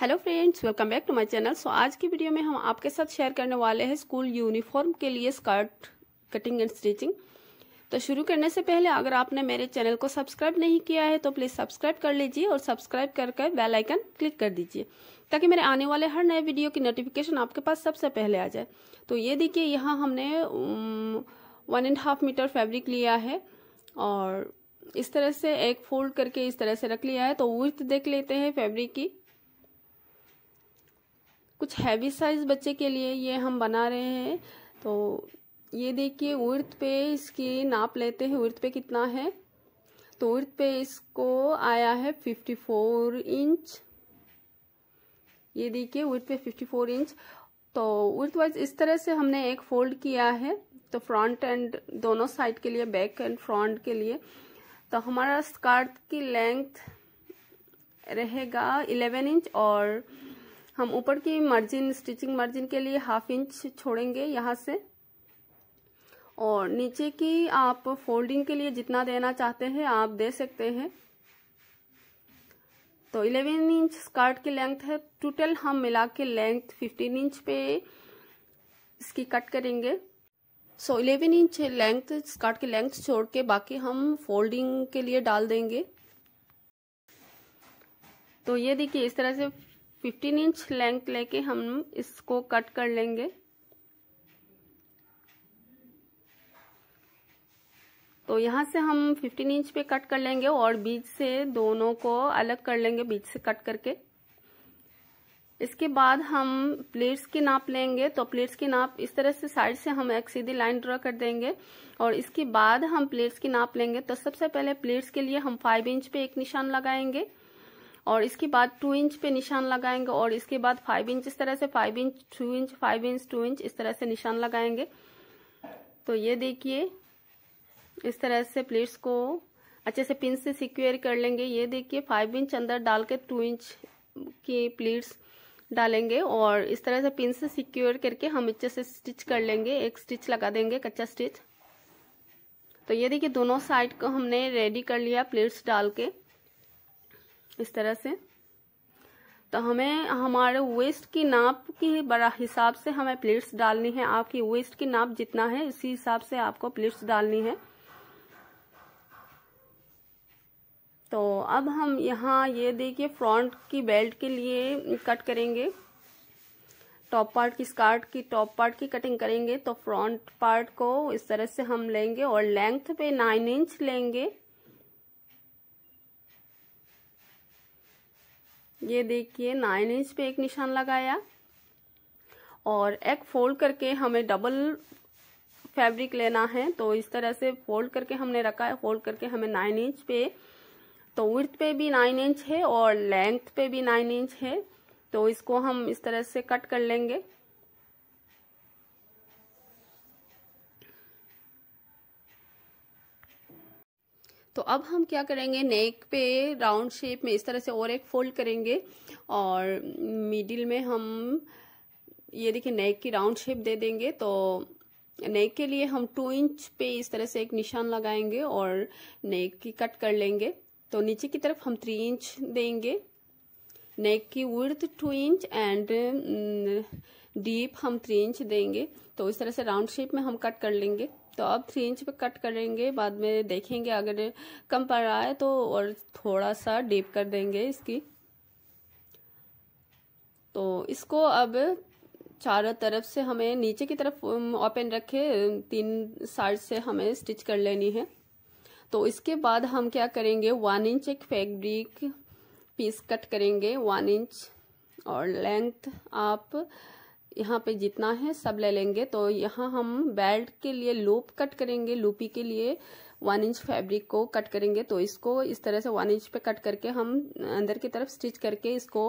hello friends welcome back to my channel so आज की video में हम आपके साथ शेयर करने वाले हैं स्कूल यूनिफॉर्म के लिए स्कर्ट कटिंग एंड स्टिचिंग तो शुरू करने से पहले अगर आपने मेरे चैनल को सब्सक्राइब नहीं किया है तो प्लीज़ सब्सक्राइब कर लीजिए और सब्सक्राइब करके बेल आइकन क्लिक कर दीजिए ताकि मेरे आने वाले हर नए वीडियो की नोटिफिकेशन आपके पास सबसे पहले आ जाए तो ये देखिए यहाँ हमने one and half metre fabric लिया है और इस तरह से एक फोल्ड करके इस तरह से रख लिया है तो वर्थ देख लेते हैं फैब्रिक की कुछ हैवी साइज बच्चे के लिए ये हम बना रहे हैं तो ये देखिए उर्थ पे इसकी नाप लेते हैं उर्थ पे कितना है तो उर्थ पे इसको आया है फिफ्टी फोर इंच ये देखिए उर्थ पे फिफ्टी फोर इंच तो उर्थ वाइज इस तरह से हमने एक फोल्ड किया है तो फ्रंट एंड दोनों साइड के लिए बैक एंड फ्रंट के लिए तो हमारा स्कर्ट की लेंथ रहेगा इलेवन इंच और हम ऊपर की मार्जिन स्टिचिंग मार्जिन के लिए हाफ इंच छोड़ेंगे यहाँ से और नीचे की आप फोल्डिंग के लिए जितना देना चाहते हैं आप दे सकते हैं तो 11 इंच स्कर्ट की लेंथ है टोटल हम मिला के लेंथ 15 इंच पे इसकी कट करेंगे so so, 11 inch length skirt की लेंथ छोड़ के बाकी हम फोल्डिंग के लिए डाल देंगे तो ये देखिए इस तरह से 15 इंच लेंथ लेके हम इसको कट कर लेंगे तो यहाँ से हम 15 इंच पे कट कर लेंगे और बीच से दोनों को अलग कर लेंगे बीच से कट करके इसके बाद हम प्लेट्स की नाप लेंगे तो प्लेट्स की नाप इस तरह से साइड से हम एक सीधी लाइन ड्रॉ कर देंगे और इसके बाद हम प्लेट्स की नाप लेंगे तो सबसे पहले प्लेट्स के लिए हम फाइव इंच पे एक निशान लगाएंगे और इसके बाद टू इंच पे निशान लगाएंगे और इसके बाद फाइव इंच इस तरह से five inch two inch five inch two inch इस तरह से निशान लगाएंगे तो ये देखिए इस तरह से प्लेट्स को अच्छे से पिन से सिक्योर कर लेंगे ये देखिए फाइव इंच अंदर डाल के टू इंच की प्लेट्स डालेंगे और इस तरह से पिन से सिक्योर करके हम अच्छे से स्टिच कर लेंगे एक स्टिच लगा देंगे कच्चा स्टिच तो ये देखिए दोनों साइड को हमने रेडी कर लिया प्लेट्स डाल के इस तरह से तो हमें हमारे वेस्ट की नाप की बड़ा हिसाब से हमें प्लेट्स डालनी है आपकी वेस्ट की नाप जितना है इसी हिसाब से आपको प्लेट्स डालनी है तो अब हम यहाँ ये देखिए फ्रंट की बेल्ट के लिए कट करेंगे टॉप पार्ट की स्कार्ट की टॉप पार्ट की कटिंग करेंगे तो फ्रंट पार्ट को इस तरह से हम लेंगे और लेंथ पे नाइन इंच लेंगे ये देखिए नाइन इंच पे एक निशान लगाया और एक फोल्ड करके हमें डबल फैब्रिक लेना है तो इस तरह से फोल्ड करके हमने रखा है फोल्ड करके हमें नाइन इंच पे तो विर्थ पे भी नाइन इंच है और लेंथ पे भी नाइन इंच है तो इसको हम इस तरह से कट कर लेंगे तो अब हम क्या करेंगे नेक पे राउंड शेप में इस तरह से और एक फोल्ड करेंगे और मिडिल में हम ये देखिए नेक की राउंड शेप दे देंगे तो नेक के लिए हम टू इंच पे इस तरह से एक निशान लगाएंगे और नेक की कट कर लेंगे तो नीचे की तरफ हम थ्री इंच देंगे नेक की width two inch and deep हम थ्री इंच देंगे तो इस तरह से राउंड शेप में हम कट कर लेंगे तो अब थ्री इंच पे कट करेंगे बाद में देखेंगे अगर कम पड़ रहा है तो और थोड़ा सा डीप कर देंगे इसकी तो इसको अब चारों तरफ से हमें नीचे की तरफ ओपन um, रखे तीन साइड से हमें स्टिच कर लेनी है तो इसके बाद हम क्या करेंगे वन इंच एक फैब्रिक पीस कट करेंगे वन इंच और लेंथ आप यहाँ पे जितना है सब ले लेंगे तो यहाँ हम बेल्ट के लिए लूप कट करेंगे लूपी के लिए वन इंच फैब्रिक को कट करेंगे तो इसको इस तरह से वन इंच पे कट करके हम अंदर की तरफ स्टिच करके इसको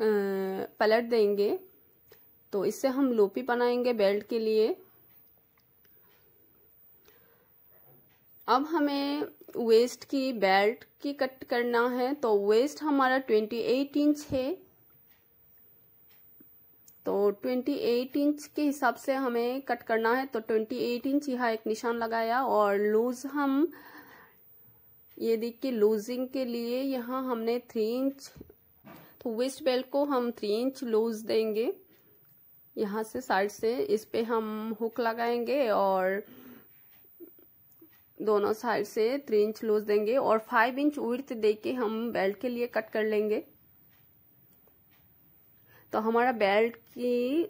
पलट देंगे तो इससे हम लूपी बनाएंगे बेल्ट के लिए अब हमें वेस्ट की बेल्ट की कट करना है तो वेस्ट हमारा ट्वेंटी एट इंच है तो 28 इंच के हिसाब से हमें कट करना है तो 28 इंच यहाँ एक निशान लगाया और लूज हम ये देखिए लूजिंग के लिए यहाँ हमने थ्री इंच तो वेस्ट बेल्ट को हम थ्री इंच लूज देंगे यहाँ से साइड से इस पे हम हुक लगाएंगे और दोनों साइड से थ्री इंच लूज देंगे और फाइव इंच उर्थ दे के हम बेल्ट के लिए कट कर लेंगे तो हमारा बेल्ट की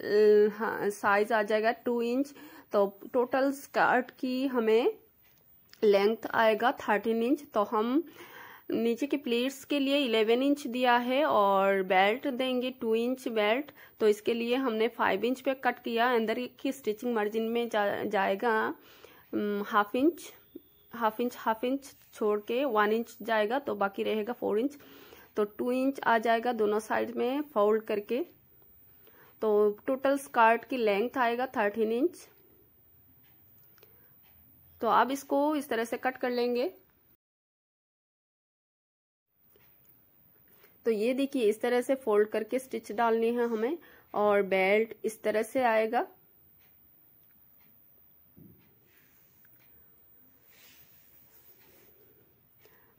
साइज हाँ, आ जाएगा टू इंच तो टोटल स्कर्ट की हमें लेंथ आएगा थर्टीन इंच तो हम नीचे की प्लेट्स के लिए इलेवन इंच दिया है और बेल्ट देंगे टू इंच बेल्ट तो इसके लिए हमने फाइव इंच पे कट किया अंदर की स्टिचिंग मार्जिन में जा, जाएगा half inch half inch half inch छोड़ के वन इंच जाएगा तो बाकी रहेगा फोर इंच तो टू इंच आ जाएगा दोनों साइड में फोल्ड करके तो टोटल स्कर्ट की लेंथ आएगा थर्टीन इंच तो आप इसको इस तरह से कट कर लेंगे तो ये देखिए इस तरह से फोल्ड करके स्टिच डालनी है हमें और बेल्ट इस तरह से आएगा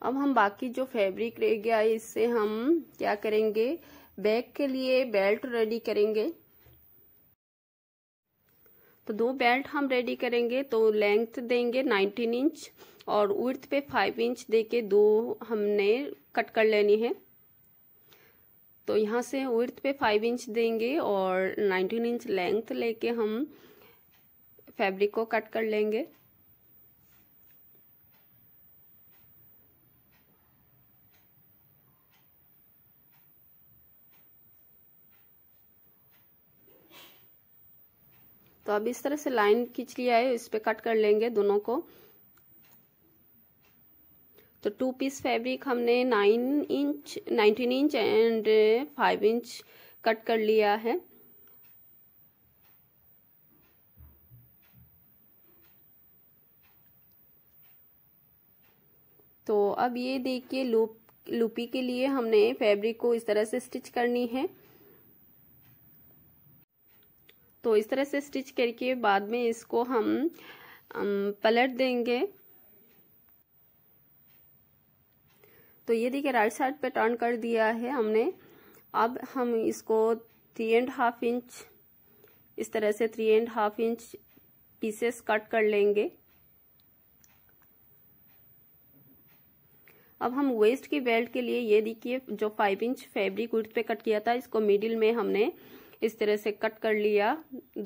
अब हम बाकी जो फैब्रिक रह गया है इससे हम क्या करेंगे बैक के लिए बेल्ट रेडी करेंगे तो दो बेल्ट हम रेडी करेंगे तो लेंथ देंगे 19 इंच और उर्थ पे 5 इंच देके दो हमने कट कर लेनी है तो यहाँ से उर्थ पे 5 इंच देंगे और 19 इंच लेंथ लेके हम फैब्रिक को कट कर लेंगे तो अब इस तरह से लाइन खींच लिया है इस पर कट कर लेंगे दोनों को तो टू पीस फैब्रिक हमने nine inch nineteen inch and five inch cut कर लिया है तो अब ये देखिए लूप लूपी के लिए हमने फैब्रिक को इस तरह से स्टिच करनी है तो इस तरह से स्टिच करके बाद में इसको हम पलट देंगे तो ये देखिए राइट साइड पे टर्न कर दिया है हमने अब हम इसको थ्री एंड हाफ इंच इस तरह से three and half inch pieces cut कर लेंगे अब हम वेस्ट की बेल्ट के लिए ये देखिए जो फाइव इंच फैब्रिक उर्थ पे कट किया था इसको मिडिल में हमने इस तरह से कट कर लिया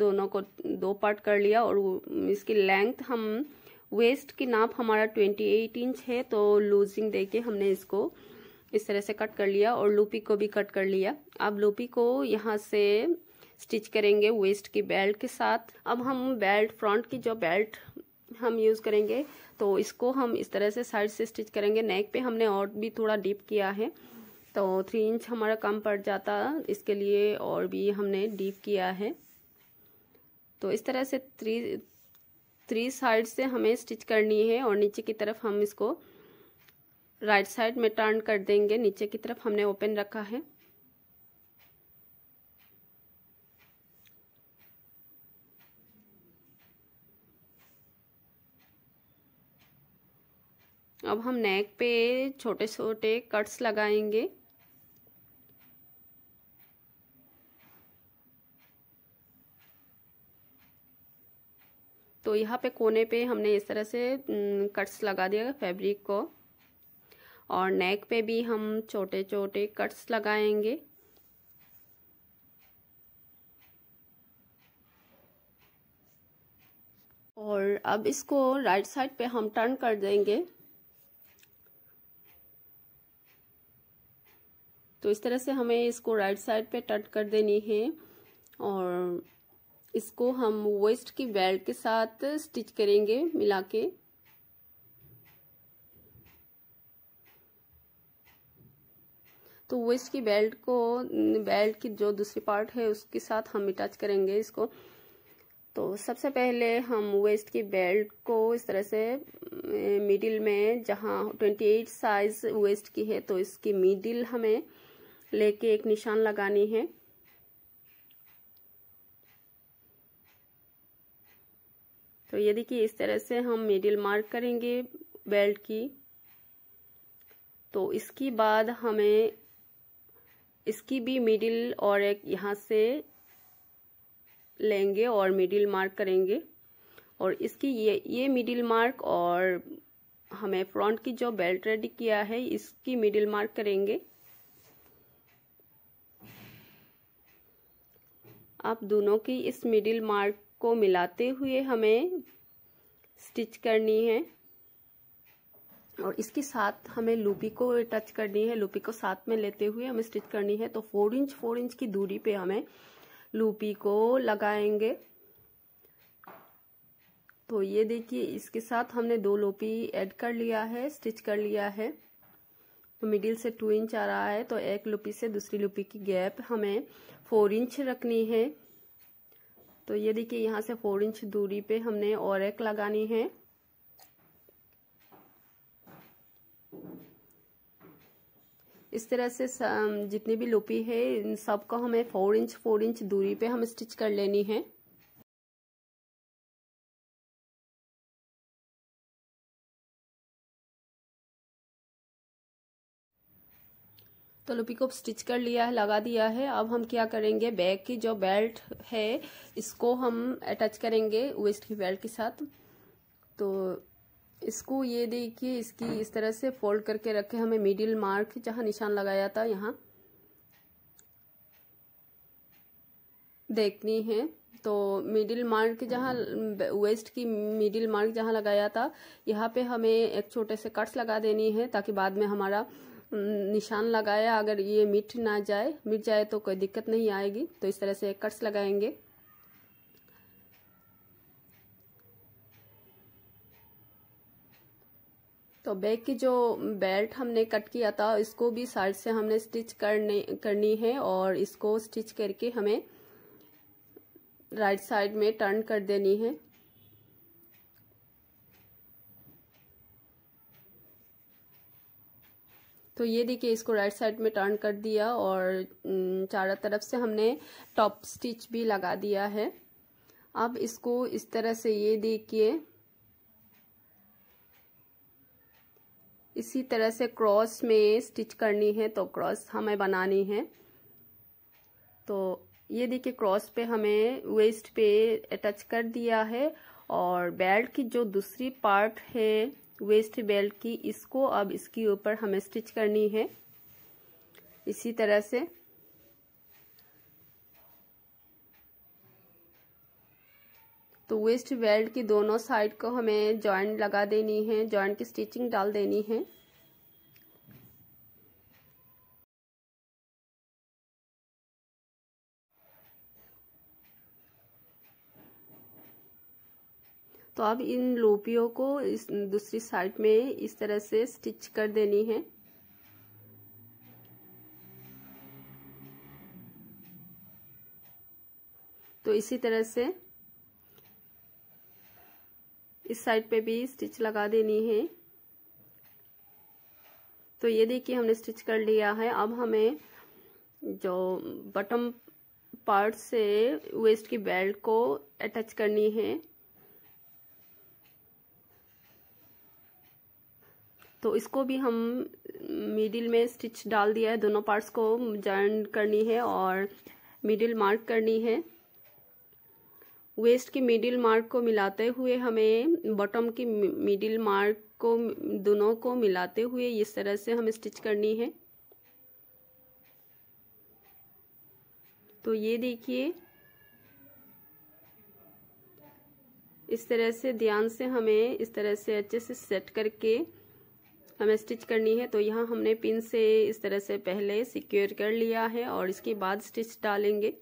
दोनों को दो पार्ट कर लिया और इसकी लेंथ हम वेस्ट की नाप हमारा 28 इंच है तो लूजिंग देके हमने इसको इस तरह से कट कर लिया और लूपी को भी कट कर लिया अब लूपी को यहाँ से स्टिच करेंगे वेस्ट की बेल्ट के साथ अब हम बेल्ट फ्रंट की जो बेल्ट हम यूज़ करेंगे तो इसको हम इस तरह से साइड से स्टिच करेंगे नेक पे हमने और भी थोड़ा डीप किया है तो थ्री इंच हमारा कम पड़ जाता इसके लिए और भी हमने डीप किया है तो इस तरह से थ्री थ्री साइड से हमें स्टिच करनी है और नीचे की तरफ हम इसको राइट साइड में टर्न कर देंगे नीचे की तरफ हमने ओपन रखा है अब हम नेक पे छोटे छोटे कट्स लगाएंगे तो यहाँ पे कोने पे हमने इस तरह से कट्स लगा दिया फैब्रिक को और नेक पे भी हम छोटे छोटे कट्स लगाएंगे और अब इसको राइट साइड पे हम टर्न कर देंगे तो इस तरह से हमें इसको राइट साइड पे टर्न कर देनी है और इसको हम वेस्ट की बेल्ट के साथ स्टिच करेंगे मिला के तो वेस्ट की बेल्ट को बेल्ट की जो दूसरी पार्ट है उसके साथ हम अटैच करेंगे इसको तो सबसे पहले हम वेस्ट की बेल्ट को इस तरह से मिडिल में जहाँ 28 साइज वेस्ट की है तो इसकी मिडिल हमें लेके एक निशान लगानी है तो ये देखिए इस तरह से हम मिडिल मार्क करेंगे बेल्ट की तो इसके बाद हमें इसकी भी मिडिल और एक यहाँ से लेंगे और मिडिल मार्क करेंगे और इसकी ये ये मिडिल मार्क और हमें फ्रंट की जो बेल्ट रेडी किया है इसकी मिडिल मार्क करेंगे आप दोनों की इस मिडिल मार्क को मिलाते हुए हमें स्टिच करनी है और इसके साथ हमें लूपी को टच करनी है लूपी को साथ में लेते हुए हमें स्टिच करनी है तो फोर इंच फोर इंच की दूरी पे हमें लूपी को लगाएंगे तो ये देखिए इसके साथ हमने दो लोपी ऐड कर लिया है स्टिच कर लिया है तो मिडिल से टू इंच आ रहा है तो एक लूपी से दूसरी लूपी की गैप हमें फोर इंच रखनी है तो ये देखिए यहाँ से फोर इंच दूरी पे हमने और एक लगानी है इस तरह से जितनी भी लुपी है इन सब को हमें फोर इंच फोर इंच दूरी पे हम स्टिच कर लेनी है तो लुपी को स्टिच कर लिया है लगा दिया है अब हम क्या करेंगे बैग की जो बेल्ट है इसको हम अटैच करेंगे वेस्ट की बेल्ट के साथ तो इसको ये देखिए इसकी इस तरह से फोल्ड करके रखे हमें मिडिल मार्क जहाँ निशान लगाया था यहाँ देखनी है तो मिडिल मार्क जहाँ वेस्ट की मिडिल मार्क जहाँ लगाया था यहाँ पे हमें एक छोटे से कट्स लगा देनी है ताकि बाद में हमारा निशान लगाया अगर ये मिट ना जाए मिट जाए तो कोई दिक्कत नहीं आएगी तो इस तरह से कट्स लगाएंगे तो बैग की जो बेल्ट हमने कट किया था इसको भी साइड से हमने स्टिच करने करनी है और इसको स्टिच करके हमें राइट साइड में टर्न कर देनी है तो ये देखिए इसको राइट साइड में टर्न कर दिया और चारों तरफ से हमने टॉप स्टिच भी लगा दिया है अब इसको इस तरह से ये देखिए इसी तरह से क्रॉस में स्टिच करनी है तो क्रॉस हमें बनानी है तो ये देखिए क्रॉस पे हमें वेस्ट पे अटैच कर दिया है और बेल्ट की जो दूसरी पार्ट है वेस्ट बेल्ट की इसको अब इसके ऊपर हमें स्टिच करनी है इसी तरह से तो वेस्ट बेल्ट की दोनों साइड को हमें जॉइंट लगा देनी है जॉइंट की स्टिचिंग डाल देनी है तो अब इन लोपियों को इस दूसरी साइड में इस तरह से स्टिच कर देनी है तो इसी तरह से इस साइड पे भी स्टिच लगा देनी है तो ये देखिए हमने स्टिच कर लिया है अब हमें जो बटम पार्ट से वेस्ट की बेल्ट को अटैच करनी है तो इसको भी हम मिडिल में स्टिच डाल दिया है दोनों पार्ट्स को जॉइन करनी है और मिडिल मार्क करनी है वेस्ट की मिडिल मार्क को मिलाते हुए हमें बॉटम की मिडिल मार्क को दोनों को मिलाते हुए इस तरह से हमें स्टिच करनी है तो ये देखिए इस तरह से ध्यान से हमें इस तरह से अच्छे से सेट करके हमें स्टिच करनी है तो यहाँ हमने पिन से इस तरह से पहले सिक्योर कर लिया है और इसके बाद स्टिच डालेंगे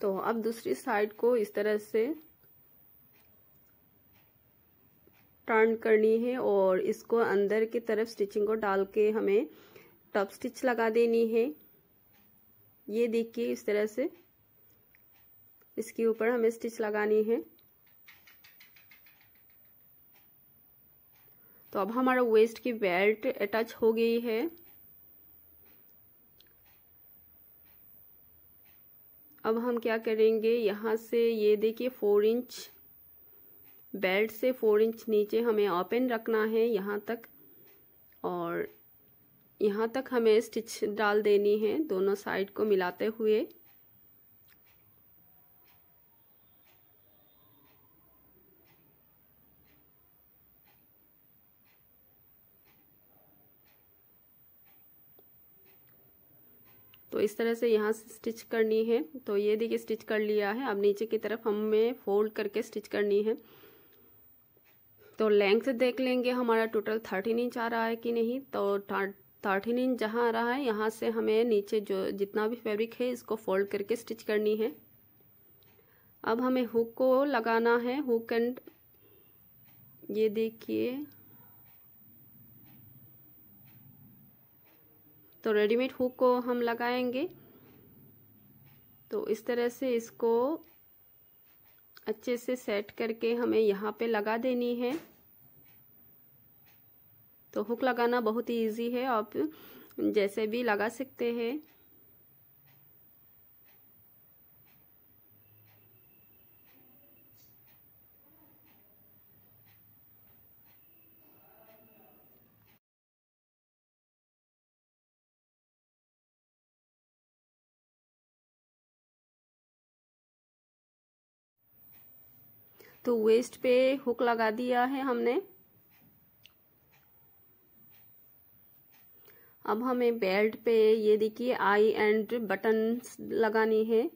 तो अब दूसरी साइड को इस तरह से टर्न करनी है और इसको अंदर की तरफ स्टिचिंग को डाल के हमें टॉप स्टिच लगा देनी है ये देखिए इस तरह से इसके ऊपर हमें स्टिच लगानी है तो अब हमारा वेस्ट की बेल्ट अटैच हो गई है अब हम क्या करेंगे यहाँ से ये देखिए फोर इंच बेल्ट से फोर इंच नीचे हमें ओपन रखना है यहाँ तक और यहाँ तक हमें स्टिच डाल देनी है दोनों साइड को मिलाते हुए तो इस तरह से यहाँ से स्टिच करनी है तो ये देखिए स्टिच कर लिया है अब नीचे की तरफ हमें फोल्ड करके स्टिच करनी है तो लेंथ देख लेंगे हमारा टोटल थर्टीन इंच आ रहा है कि नहीं तो थर्टीन इंच जहाँ आ रहा है यहाँ से हमें नीचे जो जितना भी फैब्रिक है इसको फोल्ड करके स्टिच करनी है अब हमें हुक को लगाना है हुक एंड ये देखिए तो रेडीमेड हुक को हम लगाएंगे तो इस तरह से इसको अच्छे से सेट करके हमें यहाँ पे लगा देनी है तो हुक लगाना बहुत ही ईजी है आप जैसे भी लगा सकते हैं तो वेस्ट पे हुक लगा दिया है हमने अब हमें बेल्ट पे ये देखिए आई एंड बटन्स लगानी है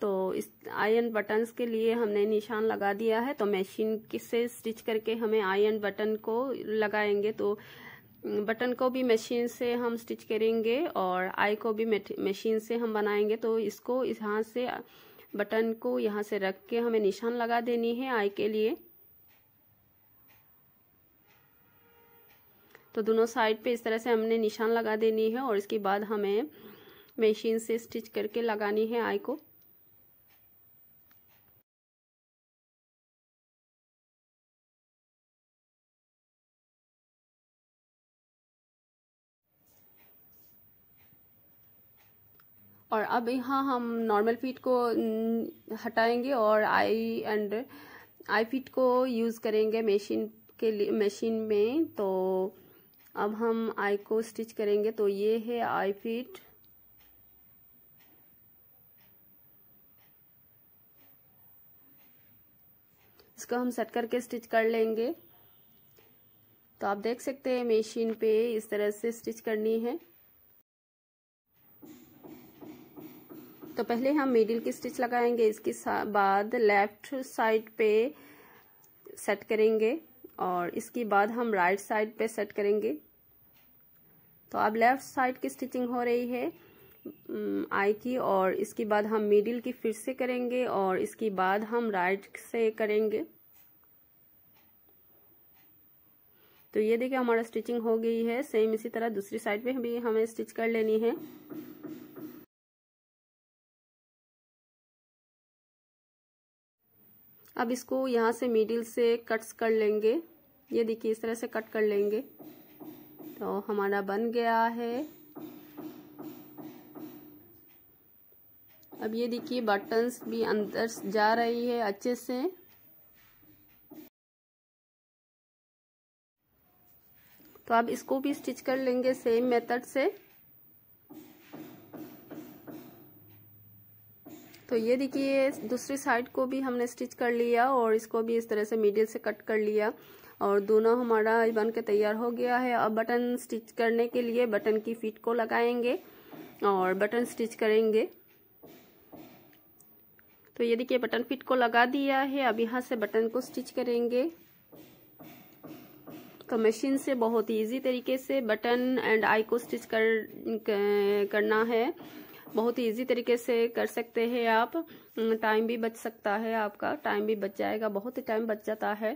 तो इस आई एंड बटन्स के लिए हमने निशान लगा दिया है तो मशीन से स्टिच करके हमें आई एंड बटन को लगाएंगे तो बटन को भी मशीन से हम स्टिच करेंगे और आई को भी मशीन से हम बनाएंगे तो इसको यहाँ से बटन को यहाँ से रख के हमें निशान लगा देनी है आई के लिए तो दोनों साइड पे इस तरह से हमने निशान लगा देनी है और इसके बाद हमें मशीन से स्टिच करके लगानी है आई को और अब यहाँ हम नॉर्मल फिट को हटाएंगे और आई एंड आई फिट को यूज़ करेंगे मशीन के लिए मशीन में तो अब हम आई को स्टिच करेंगे तो ये है आई फिट इसको हम सेट करके स्टिच कर लेंगे तो आप देख सकते हैं मशीन पे इस तरह से स्टिच करनी है तो पहले हम मिडिल की स्टिच लगाएंगे इसके बाद लेफ्ट साइड पे सेट करेंगे और इसके बाद हम राइट साइड पे सेट करेंगे तो अब लेफ्ट साइड की स्टिचिंग हो रही है आई की और इसके बाद हम मिडिल की फिर से करेंगे और इसके बाद हम राइट से करेंगे तो ये देखिए हमारा स्टिचिंग हो गई है सेम इसी तरह दूसरी साइड पे भी हमें स्टिच कर लेनी है अब इसको यहाँ से मिडिल से कट्स कर लेंगे ये देखिए इस तरह से कट कर लेंगे तो हमारा बन गया है अब ये देखिए बटन्स भी अंदर जा रही है अच्छे से तो अब इसको भी स्टिच कर लेंगे सेम मेथड से तो ये देखिए दूसरी साइड को भी हमने स्टिच कर लिया और इसको भी इस तरह से मिडिल से कट कर लिया और दोनों हमारा बन के तैयार हो गया है अब बटन स्टिच करने के लिए बटन की फिट को लगाएंगे और बटन स्टिच करेंगे तो ये देखिए बटन फिट को लगा दिया है अब यहाँ से बटन को स्टिच करेंगे तो मशीन से बहुत ही ईजी तरीके से बटन एंड आई को स्टिच कर करना है बहुत इजी तरीके से कर सकते हैं आप टाइम हम्म, भी बच सकता है आपका टाइम भी बच जाएगा बहुत ही टाइम बच जाता है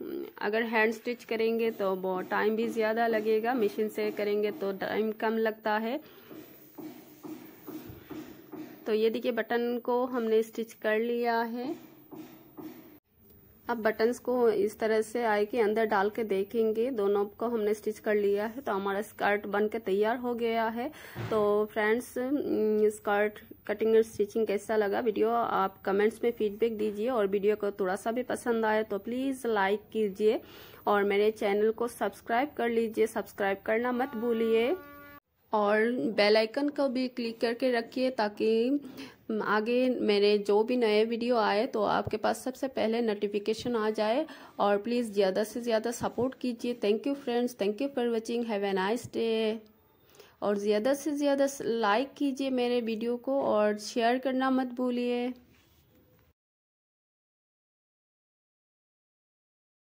हम्म, अगर हैंड स्टिच करेंगे तो टाइम भी ज़्यादा लगेगा मशीन से करेंगे तो टाइम कम लगता है तो ये देखिए बटन को हमने स्टिच कर लिया है अब बटन्स को इस तरह से आई के अंदर डाल के देखेंगे दोनों को हमने स्टिच कर लिया है तो हमारा स्कर्ट बन के तैयार हो गया है तो फ्रेंड्स स्कर्ट कटिंग और स्टिचिंग कैसा लगा वीडियो आप कमेंट्स में फीडबैक दीजिए और वीडियो को थोड़ा सा भी पसंद आए तो प्लीज़ लाइक कीजिए और मेरे चैनल को सब्सक्राइब कर लीजिए सब्सक्राइब करना मत भूलिए और बेल आइकन को भी क्लिक करके रखिए ताकि आगे मेरे जो भी नए वीडियो आए तो आपके पास सबसे पहले नोटिफिकेशन आ जाए और प्लीज़ ज़्यादा से ज़्यादा सपोर्ट कीजिए thank you friends thank you for watching have a nice day और ज़्यादा से ज़्यादा लाइक कीजिए मेरे वीडियो को और शेयर करना मत भूलिए